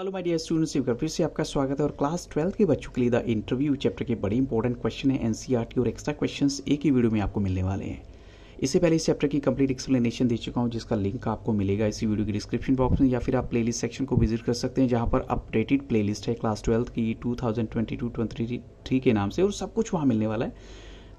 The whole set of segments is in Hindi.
हेलो माय डियर स्टूडेंट्स एक फिर से आपका स्वागत है और क्लास ट्वेल्थ के बच्चों के लिए द इंटरव्यू चैप्टर के बड़े इंपॉर्टेंट क्वेश्चन है एनसीईआरटी और एक्स्ट्रा क्वेश्चंस एक ही वीडियो में आपको मिलने वाले हैं इससे पहले इस चैप्टर की कंप्लीट एक्सप्लेनेशन दे चुका हूँ जिसका लिंक आपको मिलेगा इसी वीडियो के डिस्क्रिप्शन बॉक्स में या फिर आप प्लेलिस्ट सेक्शन को विजिट कर सकते हैं जहाँ पर अपडेटेड प्ले है क्लास ट्वेल्थ की टू थाउजेंड के नाम से और सब कुछ वहाँ मिलने वाला है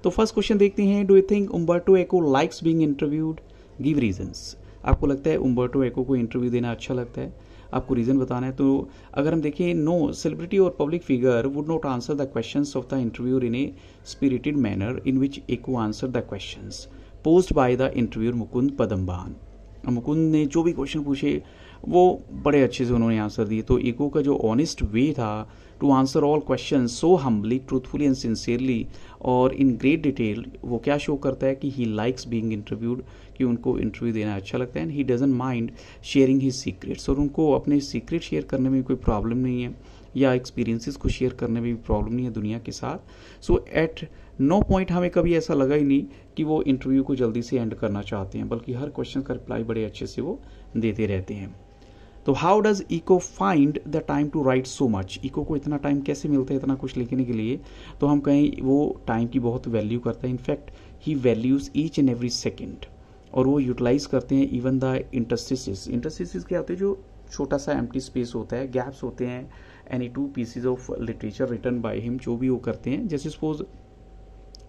तो फर्स्ट क्वेश्चन देखते हैं do you think Umberto Eco likes being interviewed give reasons आपको लगता है उम्बर्टो एको को इंटरव्यू देना अच्छा लगता है आपको रीज़न बताना है तो अगर हम देखें नो सेलिब्रिटी और public figure would not answer the question of the interviewer in a spirited manner in which Eco answer the question posed by the interviewer Mukund Padmanabhan Mukund ने जो भी क्वेश्चन पूछे वो बड़े अच्छे से उन्होंने आंसर दिए तो ईगो का जो ऑनेस्ट वे था to answer all question so humbly truthfully and sincerely और इन ग्रेट डिटेल वो क्या शो करता है कि ही लाइक्स बींग इंटरव्यूड कि उनको इंटरव्यू देना अच्छा लगता है and he doesn't mind sharing his secrets और उनको अपने सीक्रेट शेयर करने में कोई प्रॉब्लम नहीं है या एक्सपीरियंसेस को शेयर करने में भी प्रॉब्लम नहीं है दुनिया के साथ सो एट नो पॉइंट हमें कभी ऐसा लगा ही नहीं कि वो इंटरव्यू को जल्दी से एंड करना चाहते हैं बल्कि हर क्वेश्चन का रिप्लाई बड़े अच्छे से वो देते रहते हैं तो how does Eco find the time to write so much Eco को इतना टाइम कैसे मिलता है इतना कुछ लिखने के लिए तो हम कहें वो टाइम की बहुत वैल्यू करता है in fact he values each and every second और वो यूटिलाइज करते हैं इवन द इंटरसिस इंटरसिस क्या होते हैं जो छोटा सा एम्प्टी स्पेस होता है गैप्स होते हैं any two pieces of literature written by him जो भी वो करते हैं जैसे सपोज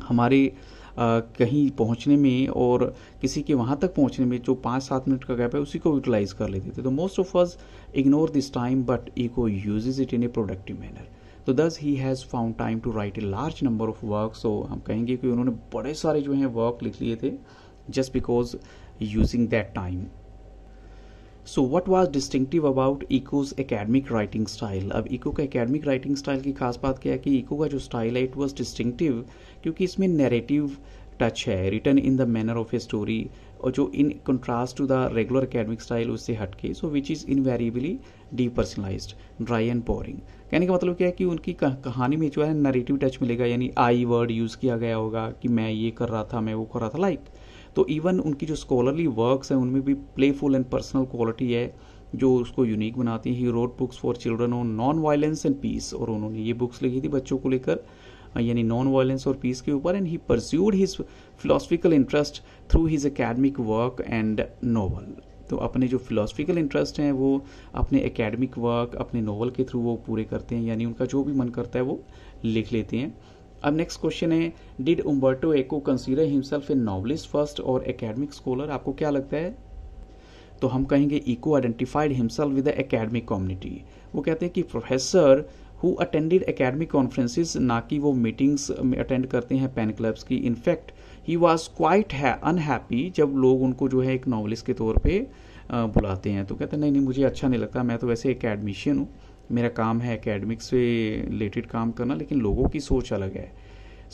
हमारे uh, कहीं पहुंचने में और किसी के वहाँ तक पहुंचने में जो पाँच सात मिनट का गैप है उसी को यूटिलाइज कर लेते थे तो most of us ignore this time but Eco uses it in a productive manner तो thus he has found time to write a large number of work so हम कहेंगे कि उन्होंने बड़े सारे जो हैं वर्क लिख लिए थे just because using that time so what was distinctive about Eco's academic writing style अब इको का एकेडमिक राइटिंग स्टाइल की खास बात क्या है कि इको का जो स्टाइल है इट वॉज डिस्टिंगटिव क्योंकि इसमें नेरेटिव टच है written in the manner of a story और जो in contrast to the regular academic style उससे हटके so which is invariably depersonalized dry and boring कहने का मतलब क्या है कि उनकी कहानी में जो है नरेटिव टच मिलेगा यानी आई वर्ड यूज़ किया गया होगा कि मैं ये कर रहा था मैं वो कर रहा था लाइक like. तो इवन उनकी जो स्कॉलरली वर्क्स हैं उनमें भी प्लेफुल एंड पर्सनल क्वालिटी है जो उसको यूनिक बनाती है he wrote books for children on non violence and peace और उन्होंने ये बुक्स लिखी थी बच्चों को लेकर यानी नॉन वायलेंस और पीस के ऊपर and he pursued his philosophical interest through his academic work and novel तो अपने जो फिलोसफिकल इंटरेस्ट हैं वो अपने एकेडमिक वर्क अपने नॉवल के थ्रू वो पूरे करते हैं यानी उनका जो भी मन करता है वो लिख लेते हैं अब नेक्स्ट क्वेश्चन है did Umberto Eco consider himself a novelist first और एकेडमिक स्कॉलर आपको क्या लगता है तो हम कहेंगे Eco identified himself with academic community वो कहते हैं कि professor who attended academic conferences ना कि वो मीटिंग्स में अटेंड करते हैं पेन क्लब्स की इनफैक्ट ही वॉज क्वाइट है अनहैप्पी जब लोग उनको जो है एक नॉवलिस्ट के तौर पर बुलाते हैं तो कहते हैं नहीं नहीं मुझे अच्छा नहीं लगता मैं तो वैसे एकेडमिशियन हूँ मेरा काम है एकेडमिक्स से रिलेटेड काम करना लेकिन लोगों की सोच अलग है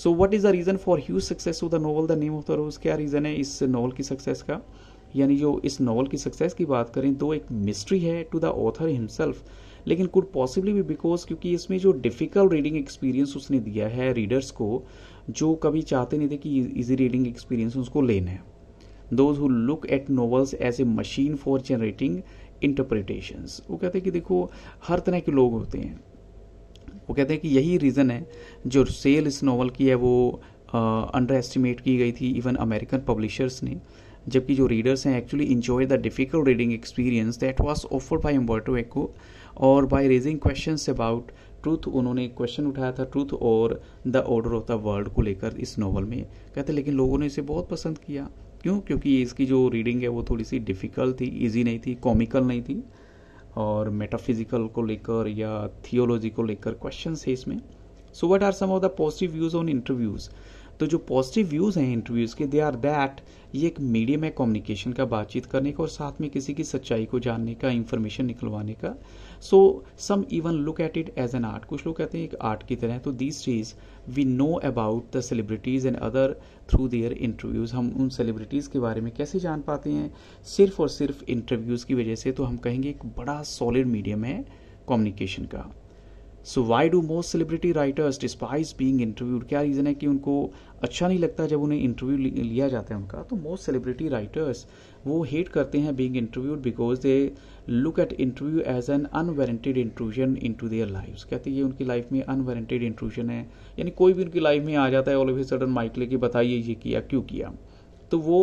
so what is the reason for huge success of the novel the name of the rose क्या रीज़न है इस नॉवल की सक्सेस का यानी जो इस नावल की सक्सेस की बात करें तो एक मिस्ट्री है टू द ऑथर हिमसेल्फ लेकिन कुड पॉसिबली भी बिकॉज क्योंकि इसमें जो डिफ़िकल्ट रीडिंग एक्सपीरियंस उसने दिया है रीडर्स को जो कभी चाहते नहीं थे कि इजी रीडिंग एक्सपीरियंस उसको लेना है those who look at novels as a machine for generating interpretations वो कहते हैं कि देखो हर तरह के लोग होते हैं वो कहते हैं कि यही रीज़न है जो सेल इस नावल की है वो अंडर एस्टिमेट की गई थी इवन अमेरिकन पब्लिशर्स ने जबकि जो रीडर्स हैं actually enjoy the difficult reading experience that was offered by Umberto Eco और by raising question about truth उन्होंने एक क्वेश्चन उठाया था ट्रूथ और the order of the world को लेकर इस नावल में कहते लेकिन लोगों ने इसे बहुत पसंद किया क्यों क्योंकि इसकी जो रीडिंग है वो थोड़ी सी डिफ़िकल्ट थी इजी नहीं थी कॉमिकल नहीं थी और मेटाफिजिकल को लेकर या थियोलॉजी को लेकर क्वेश्चन है इसमें so what are some of the positive views on interviews तो जो पॉजिटिव व्यूज़ हैं इंटरव्यूज़ के दे आर दैट ये एक मीडियम है कम्युनिकेशन का बातचीत करने का और साथ में किसी की सच्चाई को जानने का इंफॉर्मेशन निकलवाने का so some even look at it as an art कुछ लोग कहते हैं एक आर्ट की तरह तो दिस चीज we know about the celebrities and other through their interviews हम उन सेलिब्रिटीज के बारे में कैसे जान पाते हैं सिर्फ और सिर्फ इंटरव्यूज की वजह से तो हम कहेंगे एक बड़ा सॉलिड मीडियम है कम्युनिकेशन का so why do most celebrity writers despise being interviewed क्या रीज़न है कि उनको अच्छा नहीं लगता जब उन्हें इंटरव्यू लिया जाता है उनका तो मोस्ट सेलिब्रिटी राइटर्स वो हेट करते हैं being interviewed because they look at interview as an unwarranted intrusion into their life कहते हैं ये उनकी लाइफ में अनवारंटेड इंट्रूजन है यानी कोई भी उनकी लाइफ में आ जाता है all of a sudden mic लेके बताइए ये किया क्यों किया तो वो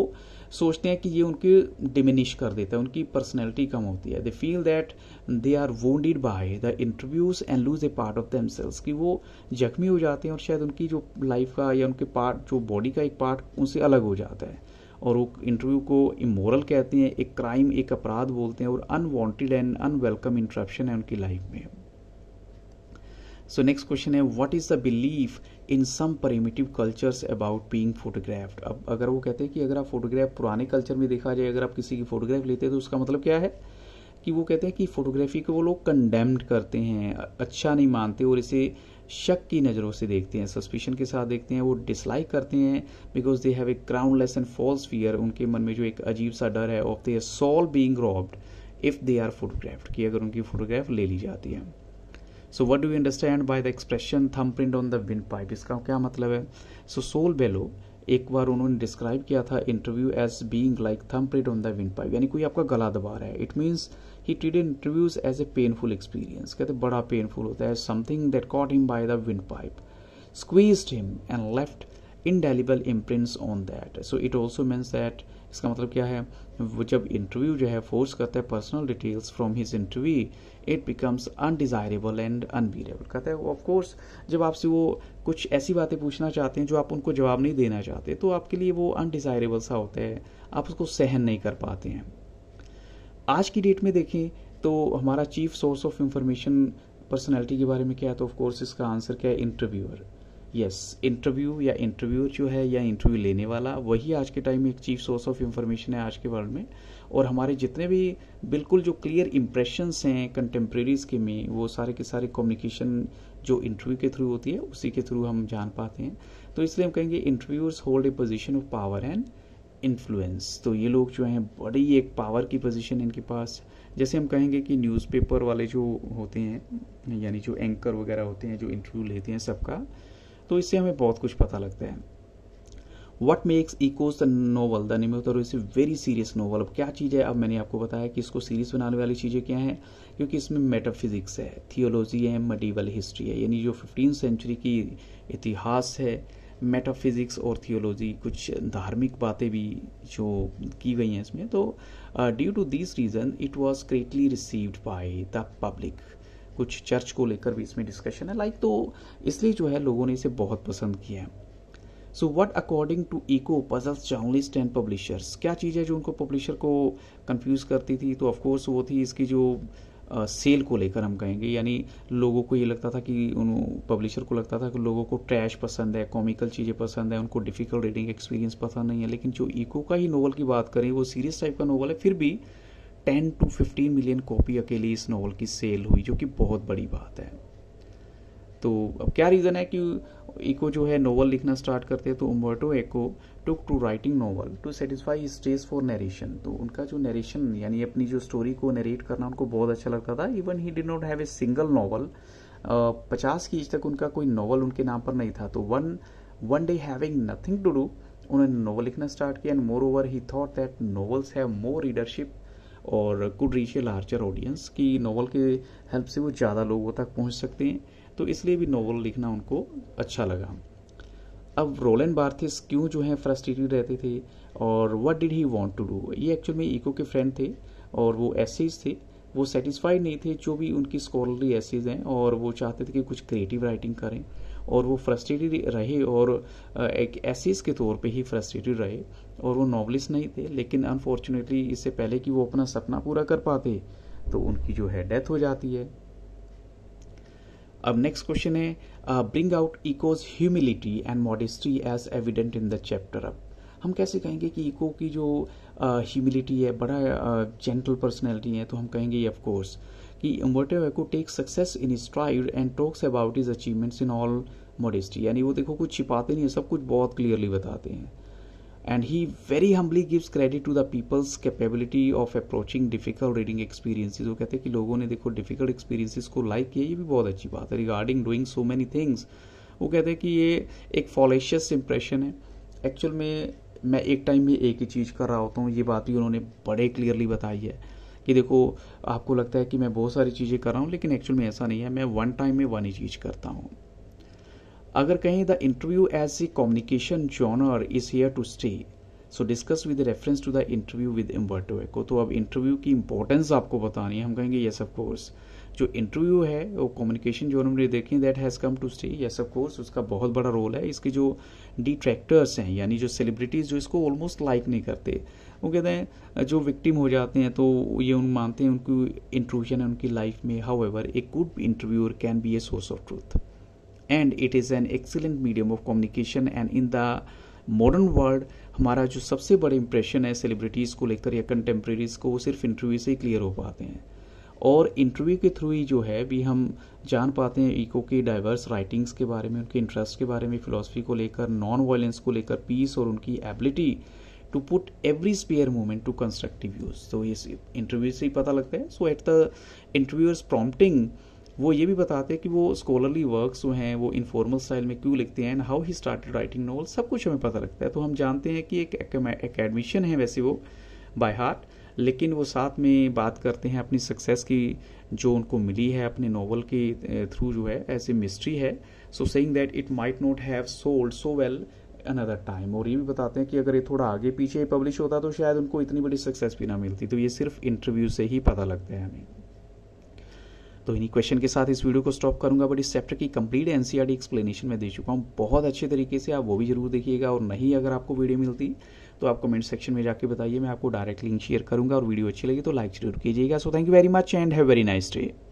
सोचते हैं कि ये उनकी डिमिनिश कर देता है उनकी पर्सनैलिटी कम होती है they feel that they are wounded by the interviews and lose a part of themselves कि वो जख्मी हो जाते हैं और शायद उनकी जो लाइफ का या उनके पार्ट जो बॉडी का एक पार्ट उनसे अलग हो जाता है और वो इंटरव्यू को इमोरल कहते हैं एक क्राइम एक अपराध बोलते हैं और अनवांटेड एंड अनवेलकम इंटरप्शन है उनकी लाइफ में सो नेक्स्ट क्वेश्चन है what is the belief in some primitive cultures about being photographed अब अगर वो कहते हैं कि अगर आप फोटोग्राफ पुराने कल्चर में देखा जाए अगर आप किसी की फोटोग्राफ लेते हैं तो उसका मतलब क्या है कि वो कहते हैं कि फोटोग्राफी को वो लोग कंडेम्ड करते हैं अच्छा नहीं मानते और इसे शक की नज़रों से देखते हैं सस्पिशन के साथ देखते हैं वो डिसलाइक करते हैं because they have a groundless and false fear उनके मन में जो एक अजीब सा डर है of their soul being robbed if they are photographed कि अगर उनकी फोटोग्राफ ले ली जाती है so what do you understand by the expression thumbprint on the windpipe इसका क्या मतलब है सो सोल बेलो एक बार उन्होंने डिस्क्राइब किया था interview as being like thumbprint on the windpipe यानी कोई आपका गला दबा रहा है it means he treated interviews as a painful experience कहते बड़ा पेनफुल होता है something that caught him by the windpipe squeeze him and left indelible imprints on that so it also means that इसका मतलब क्या है वो जब इंटरव्यू जो है फोर्स करता है personal details from his interview it becomes undesirable and unbearable कहता है ऑफकोर्स जब आपसे वो कुछ ऐसी बातें पूछना चाहते हैं जो आप उनको जवाब नहीं देना चाहते तो आपके लिए वो अनडिजायरेबल सा होता है आप उसको सहन नहीं कर पाते हैं आज की डेट में देखें तो हमारा chief source of information personality के बारे में क्या है तो ऑफकोर्स इसका आंसर क्या है इंटरव्यूअर यस इंटरव्यू या इंटरव्यूअर जो है या इंटरव्यू लेने वाला वही आज के टाइम में एक चीफ सोर्स ऑफ इंफॉर्मेशन है आज के वर्ल्ड में और हमारे जितने भी बिल्कुल जो क्लियर इंप्रेशंस हैं कंटेम्प्रेरीज के में वो सारे के सारे कम्युनिकेशन जो इंटरव्यू के थ्रू होती है उसी के थ्रू हम जान पाते हैं तो इसलिए हम कहेंगे interviewers hold a position of power and influence तो ये लोग जो हैं बड़ी एक पावर की पोजीशन इनके पास जैसे हम कहेंगे कि न्यूज़पेपर वाले जो होते हैं यानी जो एंकर वगैरह होते हैं जो इंटरव्यू लेते हैं सबका तो इससे हमें बहुत कुछ पता लगता है what makes Eco's the novel the निमितर is a very serious novel अब क्या चीज़ है अब मैंने आपको बताया कि इसको सीरियस बनाने वाली चीज़ें क्या हैं क्योंकि इसमें मेटाफिजिक्स है थियोलॉजी है मडीवल हिस्ट्री है यानी जो फिफ्टीन सेंचुरी की इतिहास है मेटाफिज़िक्स और थियोलॉजी कुछ धार्मिक बातें भी जो की गई हैं इसमें तो due to this reason it was greatly received by the public कुछ चर्च को लेकर भी इसमें डिस्कशन है लाइक तो इसलिए जो है लोगों ने इसे बहुत पसंद किया है so what according to Eco puzzles journalist and publishers क्या चीज़ है जो उनको पब्लिशर को कन्फ्यूज करती थी तो ऑफकोर्स वो थी इसकी जो सेल uh, को लेकर हम कहेंगे यानी लोगों को ये लगता था कि उन पब्लिशर को लगता था कि लोगों को ट्रैश पसंद है कॉमिकल चीज़ें पसंद है उनको डिफ़िकल्ट रीडिंग एक्सपीरियंस पसंद नहीं है लेकिन जो ईको का ही नोवल की बात करें वो सीरियस टाइप का नोवल है फिर भी ten to fifteen million copy अकेली इस नावल की सेल हुई जो कि बहुत बड़ी बात है तो अब क्या रीज़न है कि इको जो है नोवल लिखना स्टार्ट करते हैं तो Umberto Eco took to writing novel to satisfy stage for narration तो उनका जो नरेशन यानी अपनी जो स्टोरी को नरेट करना उनको बहुत अच्छा लगता था even he did not have a single novel पचास की एज तक उनका कोई नॉवल उनके नाम पर नहीं था तो one one day having nothing to do उन्होंने नॉवल लिखना स्टार्ट किया and moreover he thought that novels have more readership और could reach a larger audience कि नावल के हेल्प से वो ज़्यादा लोगों तक पहुंच सकते हैं तो इसलिए भी नावल लिखना उनको अच्छा लगा अब रोलन बार्थिस क्यों जो है फ्रस्ट्रेटेड रहते थे और what did he want to do ये एक्चुअल में ईको के फ्रेंड थे और वो एसेज थे वो सेटिस्फाइड नहीं थे जो भी उनकी स्कॉलरली एसेज हैं और वो चाहते थे कि कुछ क्रिएटिव राइटिंग करें और वो फ्रस्ट्रेटेड रहे और एक एसिस के तौर पे ही फ्रस्ट्रेटेड रहे और वो नॉवलिस्ट नहीं थे लेकिन अनफॉर्चुनेटली इससे पहले कि वो अपना सपना पूरा कर पाते तो उनकी जो है डेथ हो जाती है अब नेक्स्ट क्वेश्चन है bring out Eco's humility and modesty as evident in the chapter अब हम कैसे कहेंगे कि इको की जो ह्यूमिलिटी uh, है बड़ा जेंटल uh, पर्सनैलिटी है तो हम कहेंगे of course He, Umberto Eco, takes success in stride and talks about his achievements in all modesty. यानी वो देखो कुछ छिपाते नहीं है सब कुछ बहुत क्लियरली बताते हैं and he very humbly gives credit to the people's capability of approaching difficult reading experiences वो कहते हैं कि लोगों ने देखो डिफिकल्ट एक्सपीरियंसिस को लाइक किया ये भी बहुत अच्छी बात है regarding doing so many things वो कहते हैं कि ये एक फॉलेशियस इंप्रेशन है एक्चुअल में मैं एक टाइम में एक ही चीज़ कर रहा होता हूँ ये बात भी उन्होंने बड़े क्लियरली बताई है कि देखो आपको लगता है कि मैं बहुत सारी चीज़ें कर रहा हूँ लेकिन एक्चुअल में ऐसा नहीं है मैं वन टाइम में वन ही चीज़ करता हूँ अगर कहें the interview as a communication genre is here to stay so discuss with reference to the interview with Umberto को तो अब इंटरव्यू की इंपॉर्टेंस आपको बतानी है हम कहेंगे येस ऑफ कोर्स जो इंटरव्यू है वो कम्युनिकेशन जो हमने देखें that has come to stay yes of course उसका बहुत बड़ा रोल है इसके जो डिट्रैक्टर्स हैं यानी जो सेलिब्रिटीज़ जो इसको ऑलमोस्ट लाइक नहीं करते वो कहते हैं जो विक्टिम हो जाते हैं तो ये उन मानते हैं उनकी इंट्रूजन है उनकी लाइफ में however a good interviewer can be a source of truth and it is an excellent medium of communication and in the modern world हमारा जो सबसे बड़ा इंप्रेशन है सेलिब्रिटीज़ को लेकर या कंटेम्प्रेरीज को वो सिर्फ इंटरव्यू से ही क्लियर हो पाते हैं और इंटरव्यू के थ्रू ही जो है भी हम जान पाते हैं इको की डाइवर्स राइटिंग्स के बारे में उनके इंटरेस्ट के बारे में फ़िलासफ़ी को लेकर नॉन वायलेंस को लेकर पीस और उनकी ability to put every spare movement to constructive use तो ये इंटरव्यू से ही पता लगता है so at the interviewers prompting वो ये भी बताते हैं कि वो स्कॉलरली वर्क्स जो हैं वो इनफॉर्मल स्टाइल में क्यों लिखते हैं and how he started writing novel सब कुछ हमें पता लगता है तो हम जानते हैं कि एक एकेडमिशियन है वैसे वो बाय हार्ट लेकिन वो साथ में बात करते हैं अपनी सक्सेस की जो उनको मिली है अपने नॉवल के थ्रू जो है एज ए मिस्ट्री है so saying that it might not have sold so well another time और ये भी बताते हैं कि अगर ये थोड़ा आगे पीछे पब्लिश होता तो शायद उनको इतनी बड़ी सक्सेस भी ना मिलती तो ये सिर्फ इंटरव्यू से ही पता लगता है हमें तो इन्हीं क्वेश्चन के साथ इस वीडियो को स्टॉप करूंगा बट इस चैप्टर की कंप्लीट एनसीईआरटी एक्सप्लेनेशन मैं दे चुका हूँ बहुत अच्छे तरीके से आप वो भी जरूर देखिएगा और नहीं अगर आपको वीडियो मिलती तो आप कमेंट सेक्शन में जाके बताइए मैं आपको डायरेक्ट लिंक शेयर करूंगा और वीडियो अच्छी लगी तो लाइक जरूर कीजिएगा so thank you very much and have very nice day